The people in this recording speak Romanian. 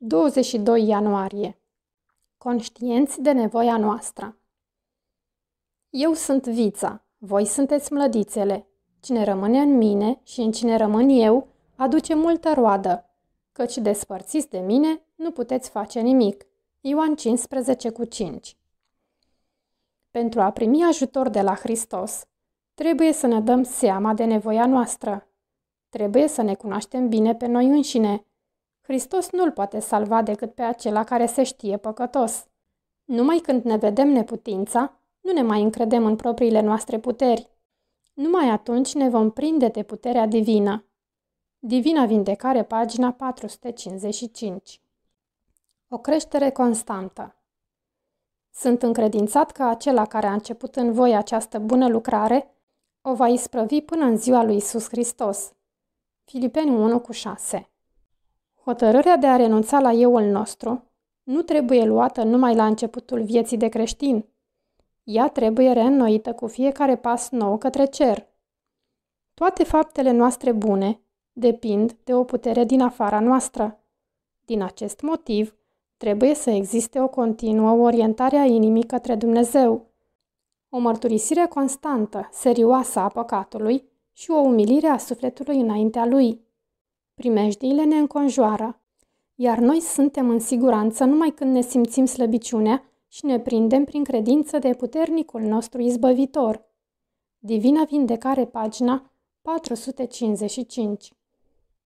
22 ianuarie. Conștienți de nevoia noastră. Eu sunt vița, voi sunteți mlădițele. Cine rămâne în mine și în cine rămân eu, aduce multă roadă, căci despărțiți de mine nu puteți face nimic. Ioan 15 cu 5 Pentru a primi ajutor de la Hristos, trebuie să ne dăm seama de nevoia noastră. Trebuie să ne cunoaștem bine pe noi înșine – Hristos nu-l poate salva decât pe acela care se știe păcătos. Numai când ne vedem neputința, nu ne mai încredem în propriile noastre puteri. Numai atunci ne vom prinde de puterea divină. Divina Vindecare, pagina 455 O creștere constantă Sunt încredințat că acela care a început în voi această bună lucrare o va isprăvi până în ziua lui Isus Hristos. Filipeni 1 cu 6 Hotărârea de a renunța la euul nostru nu trebuie luată numai la începutul vieții de creștin. Ea trebuie reînnoită cu fiecare pas nou către cer. Toate faptele noastre bune depind de o putere din afara noastră. Din acest motiv, trebuie să existe o continuă orientare a inimii către Dumnezeu, o mărturisire constantă, serioasă a păcatului și o umilire a sufletului înaintea lui. Primejdiile ne înconjoară, iar noi suntem în siguranță numai când ne simțim slăbiciunea și ne prindem prin credință de puternicul nostru izbăvitor. Divina Vindecare, pagina 455